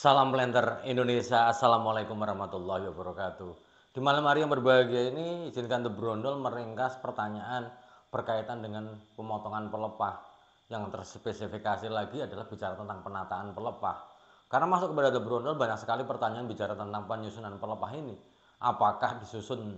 Salam Planter Indonesia, Assalamualaikum warahmatullahi wabarakatuh. Di malam hari yang berbahagia ini, izinkan The Brondol meringkas pertanyaan berkaitan dengan pemotongan pelepah. Yang terspesifikasi lagi adalah bicara tentang penataan pelepah. Karena masuk kepada The Brondol banyak sekali pertanyaan bicara tentang penyusunan pelepah ini. Apakah disusun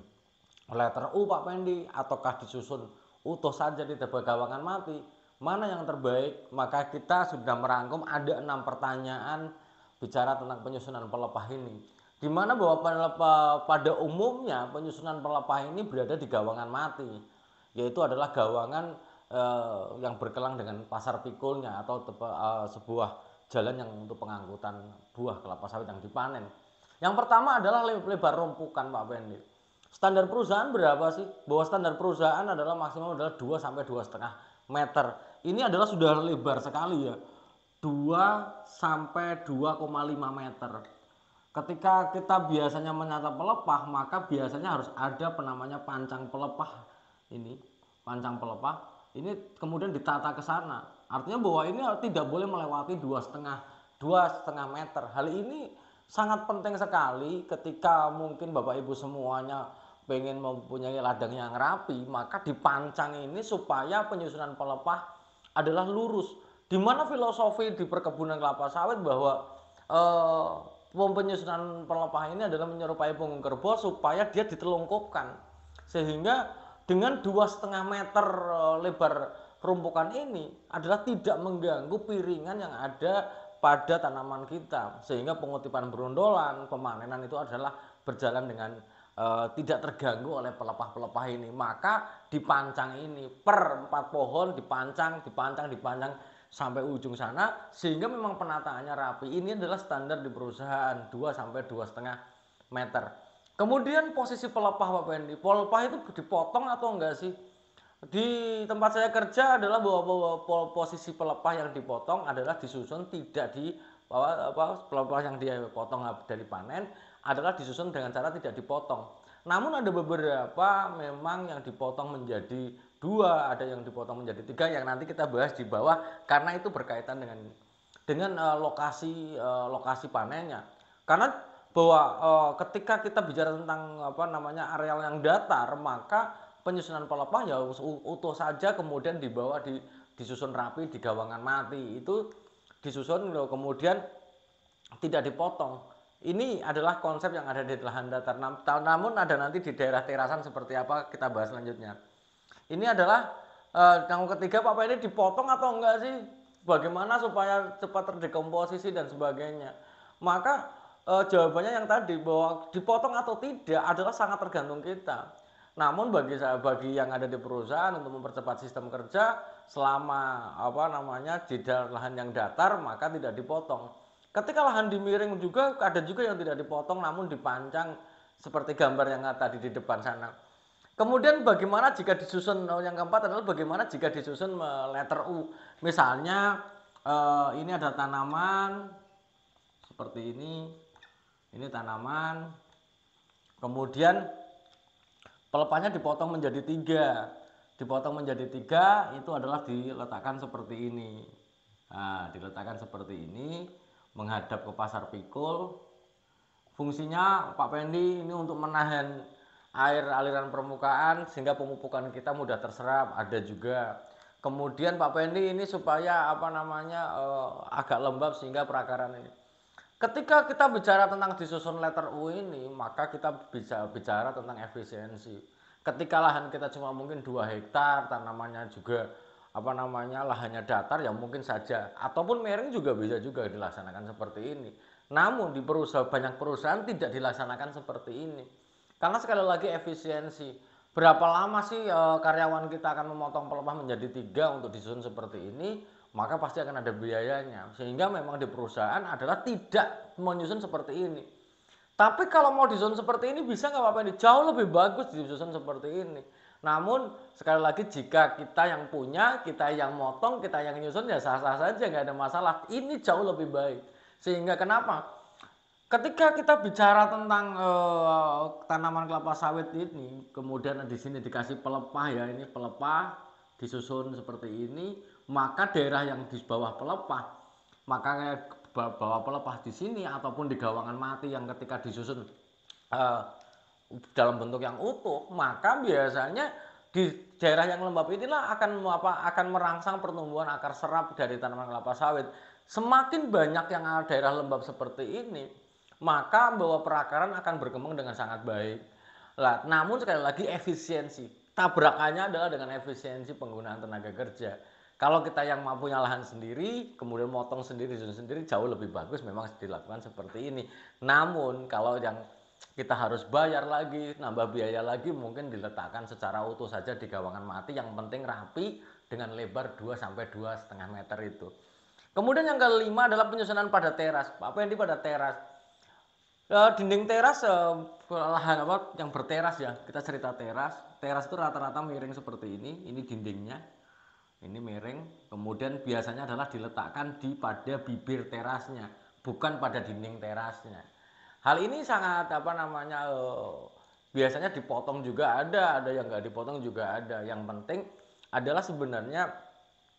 letter U Pak Pendi, ataukah disusun utuh saja di gawangan mati? Mana yang terbaik? Maka kita sudah merangkum ada enam pertanyaan bicara tentang penyusunan pelepah ini di mana bahwa pelepah, pada umumnya penyusunan pelepah ini berada di gawangan mati yaitu adalah gawangan eh, yang berkelang dengan pasar pikulnya atau tepe, eh, sebuah jalan yang untuk pengangkutan buah kelapa sawit yang dipanen yang pertama adalah lebar rompukan Pak Pendi standar perusahaan berapa sih bahwa standar perusahaan adalah maksimal adalah 2 sampai dua setengah meter ini adalah sudah lebar sekali ya 2 sampai 2,5 meter. Ketika kita biasanya menyantap pelepah, maka biasanya harus ada penamanya pancang pelepah ini, pancang pelepah. Ini kemudian ditata ke sana. Artinya bahwa ini tidak boleh melewati dua setengah dua setengah meter. Hal ini sangat penting sekali ketika mungkin bapak ibu semuanya pengen mempunyai ladang yang rapi, maka dipancang ini supaya penyusunan pelepah adalah lurus di mana filosofi di perkebunan kelapa sawit bahwa uh, penyusunan pelepah ini adalah menyerupai punggung kerbau supaya dia ditelungkupkan sehingga dengan dua setengah meter eh, lebar rumpukan ini adalah tidak mengganggu piringan yang ada pada tanaman kita sehingga pengutipan berondolan pemanenan itu adalah berjalan dengan e, tidak terganggu oleh pelepah-pelepah ini maka dipancang ini per empat pohon dipancang dipancang dipancang sampai ujung sana sehingga memang penataannya rapi. Ini adalah standar di perusahaan 2 sampai dua setengah meter. Kemudian posisi pelepah Pak Bendi pelepah itu dipotong atau enggak sih? Di tempat saya kerja adalah bahwa, bahwa posisi pelepah yang dipotong adalah disusun tidak di bahwa apa pelepah yang dia potong dari panen adalah disusun dengan cara tidak dipotong. Namun ada beberapa memang yang dipotong menjadi dua, ada yang dipotong menjadi tiga yang nanti kita bahas di bawah karena itu berkaitan dengan dengan uh, lokasi uh, lokasi panennya. Karena bahwa uh, ketika kita bicara tentang apa namanya areal yang datar, maka penyusunan pelepah ya utuh saja kemudian dibawa di disusun rapi di gawangan mati itu disusun kemudian tidak dipotong ini adalah konsep yang ada di lahan datar. Namun ada nanti di daerah terasan seperti apa kita bahas selanjutnya. Ini adalah eh, yang ketiga Pak ini dipotong atau enggak sih? Bagaimana supaya cepat terdekomposisi dan sebagainya. Maka eh, jawabannya yang tadi bahwa dipotong atau tidak adalah sangat tergantung kita. Namun bagi saya bagi yang ada di perusahaan untuk mempercepat sistem kerja selama apa namanya di lahan yang datar maka tidak dipotong. Ketika lahan dimiring juga ada juga yang tidak dipotong namun dipancang seperti gambar yang tadi di depan sana. Kemudian bagaimana jika disusun oh, yang keempat adalah bagaimana jika disusun letter U. Misalnya eh, ini ada tanaman seperti ini. Ini tanaman. Kemudian pelepahnya dipotong menjadi tiga. Dipotong menjadi tiga itu adalah diletakkan seperti ini. Nah, diletakkan seperti ini menghadap ke pasar pikul fungsinya Pak Pendi ini untuk menahan air aliran permukaan sehingga pemupukan kita mudah terserap ada juga kemudian Pak Pendi ini supaya apa namanya eh, agak lembab sehingga perakaran ini ketika kita bicara tentang disusun letter U ini maka kita bisa bicara tentang efisiensi ketika lahan kita cuma mungkin dua hektar tanamannya juga apa namanya lahannya datar ya mungkin saja ataupun mereng juga bisa juga dilaksanakan seperti ini. Namun di perusahaan banyak perusahaan tidak dilaksanakan seperti ini. Karena sekali lagi efisiensi. Berapa lama sih e, karyawan kita akan memotong pelepah menjadi tiga untuk disusun seperti ini? Maka pasti akan ada biayanya. Sehingga memang di perusahaan adalah tidak menyusun seperti ini. Tapi kalau mau disusun seperti ini bisa nggak apa-apa ini jauh lebih bagus disusun seperti ini. Namun sekali lagi jika kita yang punya, kita yang motong, kita yang nyusun ya sah-sah saja nggak ada masalah. Ini jauh lebih baik. Sehingga kenapa? Ketika kita bicara tentang uh, tanaman kelapa sawit ini, kemudian di sini dikasih pelepah ya, ini pelepah disusun seperti ini, maka daerah yang di bawah pelepah, maka bawah pelepah di sini ataupun di gawangan mati yang ketika disusun uh, dalam bentuk yang utuh, maka biasanya di daerah yang lembab inilah akan apa akan merangsang pertumbuhan akar serap dari tanaman kelapa sawit. Semakin banyak yang ada daerah lembab seperti ini, maka bahwa perakaran akan berkembang dengan sangat baik. Lah, namun sekali lagi efisiensi tabrakannya adalah dengan efisiensi penggunaan tenaga kerja. Kalau kita yang punya lahan sendiri, kemudian motong sendiri, sendiri jauh lebih bagus memang dilakukan seperti ini. Namun kalau yang kita harus bayar lagi, nambah biaya lagi, mungkin diletakkan secara utuh saja di gawangan mati, yang penting rapi dengan lebar 2 sampai 2,5 meter itu. Kemudian yang kelima adalah penyusunan pada teras. Apa yang di pada teras? Ya, dinding teras e, lahan apa yang berteras ya. Kita cerita teras. Teras itu rata-rata miring seperti ini, ini dindingnya. Ini miring, kemudian biasanya adalah diletakkan di pada bibir terasnya, bukan pada dinding terasnya. Hal ini sangat apa namanya eh, biasanya dipotong juga ada, ada yang nggak dipotong juga ada. Yang penting adalah sebenarnya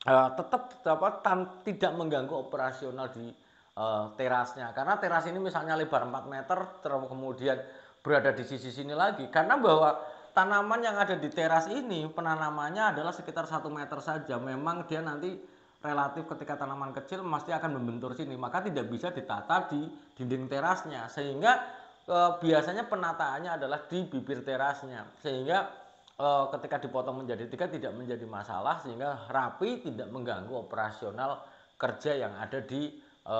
uh, tetap apa tan, tidak mengganggu operasional di uh, terasnya. Karena teras ini misalnya lebar 4 meter terus kemudian berada di sisi sini lagi karena bahwa tanaman yang ada di teras ini penanamannya adalah sekitar satu meter saja. Memang dia nanti relatif ketika tanaman kecil pasti akan membentur sini maka tidak bisa ditata di dinding terasnya sehingga e, biasanya penataannya adalah di bibir terasnya sehingga e, ketika dipotong menjadi tiga tidak menjadi masalah sehingga rapi tidak mengganggu operasional kerja yang ada di e,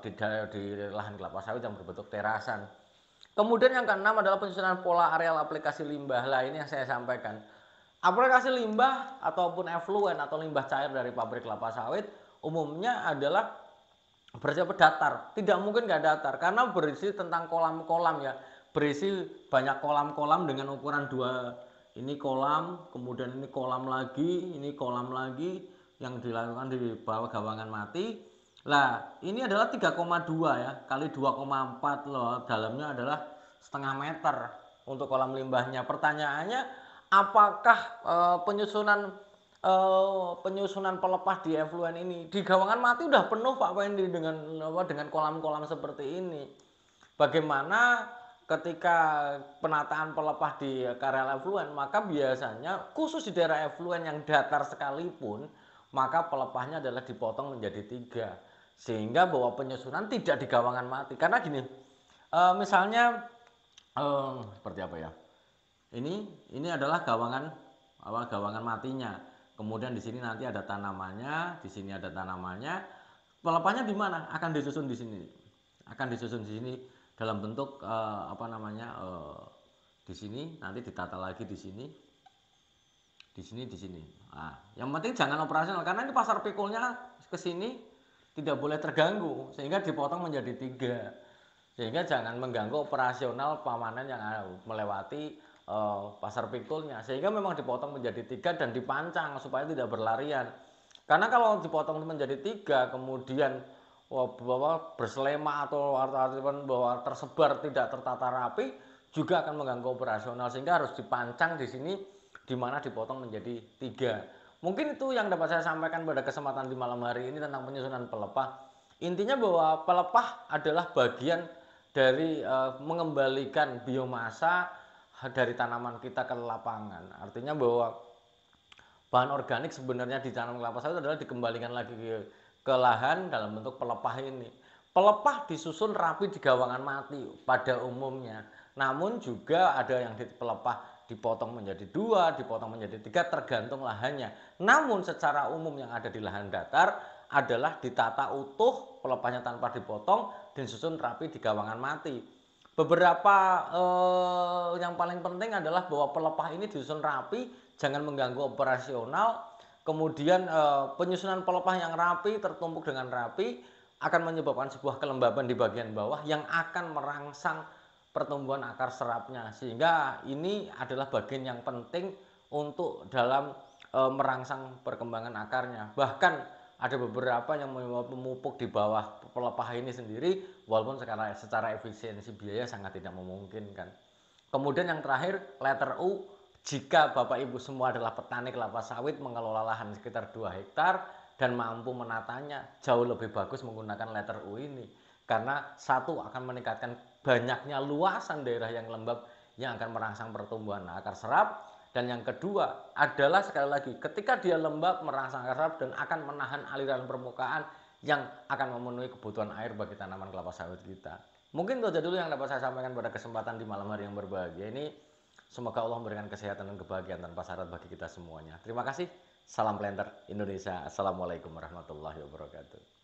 di, di lahan kelapa sawit yang berbentuk terasan Kemudian yang keenam adalah penyusunan pola areal aplikasi limbah. lain yang saya sampaikan. Aplikasi limbah ataupun efluen atau limbah cair dari pabrik kelapa sawit umumnya adalah bersifat datar. Tidak mungkin nggak datar karena berisi tentang kolam-kolam ya. Berisi banyak kolam-kolam dengan ukuran dua ini kolam, kemudian ini kolam lagi, ini kolam lagi yang dilakukan di bawah gawangan mati. Lah, ini adalah 3,2 ya kali 2,4 loh. Dalamnya adalah setengah meter untuk kolam limbahnya. Pertanyaannya apakah e, penyusunan e, penyusunan pelepas di efluen ini di Gawangan Mati udah penuh Pak Wendy dengan apa dengan kolam-kolam seperti ini. Bagaimana ketika penataan pelepas di karya efluen maka biasanya khusus di daerah efluen yang datar sekalipun maka pelepahnya adalah dipotong menjadi tiga sehingga bahwa penyusunan tidak di Gawangan Mati karena gini e, misalnya uh, seperti apa ya? Ini ini adalah gawangan awal gawangan matinya. Kemudian di sini nanti ada tanamannya, di sini ada tanamannya. Pelepahnya di mana? Akan disusun di sini. Akan disusun di sini dalam bentuk eh, apa namanya? Eh, di sini nanti ditata lagi di sini. Di sini di sini. Nah, yang penting jangan operasional karena ini pasar pikulnya ke sini tidak boleh terganggu sehingga dipotong menjadi tiga sehingga jangan mengganggu operasional pamanan yang melewati Eh, pasar pikulnya sehingga memang dipotong menjadi tiga dan dipancang supaya tidak berlarian karena kalau dipotong menjadi tiga kemudian bahwa berselema atau artikan bahwa tersebar tidak tertata rapi juga akan mengganggu operasional sehingga harus dipancang di sini di mana dipotong menjadi tiga. Mungkin itu yang dapat saya sampaikan pada kesempatan di malam hari ini tentang penyusunan pelepah. Intinya bahwa pelepah adalah bagian dari e, mengembalikan biomasa dari tanaman kita ke lapangan. Artinya bahwa bahan organik sebenarnya di tanaman kelapa sawit adalah dikembalikan lagi ke, ke lahan dalam bentuk pelepah ini. Pelepah disusun rapi di gawangan mati pada umumnya. Namun juga ada yang di pelepah dipotong menjadi dua, dipotong menjadi tiga, tergantung lahannya. Namun secara umum yang ada di lahan datar adalah ditata utuh, pelepahnya tanpa dipotong, dan susun rapi di gawangan mati beberapa eh, yang paling penting adalah bahwa pelepah ini disusun rapi, jangan mengganggu operasional. Kemudian eh, penyusunan pelepah yang rapi, tertumpuk dengan rapi akan menyebabkan sebuah kelembaban di bagian bawah yang akan merangsang pertumbuhan akar serapnya. Sehingga ini adalah bagian yang penting untuk dalam e, merangsang perkembangan akarnya. Bahkan ada beberapa yang memupuk di bawah pelepah ini sendiri walaupun secara secara efisiensi biaya sangat tidak memungkinkan. Kemudian yang terakhir letter U jika Bapak Ibu semua adalah petani kelapa sawit mengelola lahan sekitar 2 hektar dan mampu menatanya jauh lebih bagus menggunakan letter U ini karena satu akan meningkatkan banyaknya luasan daerah yang lembab yang akan merangsang pertumbuhan akar serap dan yang kedua adalah sekali lagi ketika dia lembab merangsang kerap dan akan menahan aliran permukaan yang akan memenuhi kebutuhan air bagi tanaman kelapa sawit kita. Mungkin itu aja dulu yang dapat saya sampaikan pada kesempatan di malam hari yang berbahagia ini. Semoga Allah memberikan kesehatan dan kebahagiaan tanpa syarat bagi kita semuanya. Terima kasih. Salam Planter Indonesia. Assalamualaikum warahmatullahi wabarakatuh.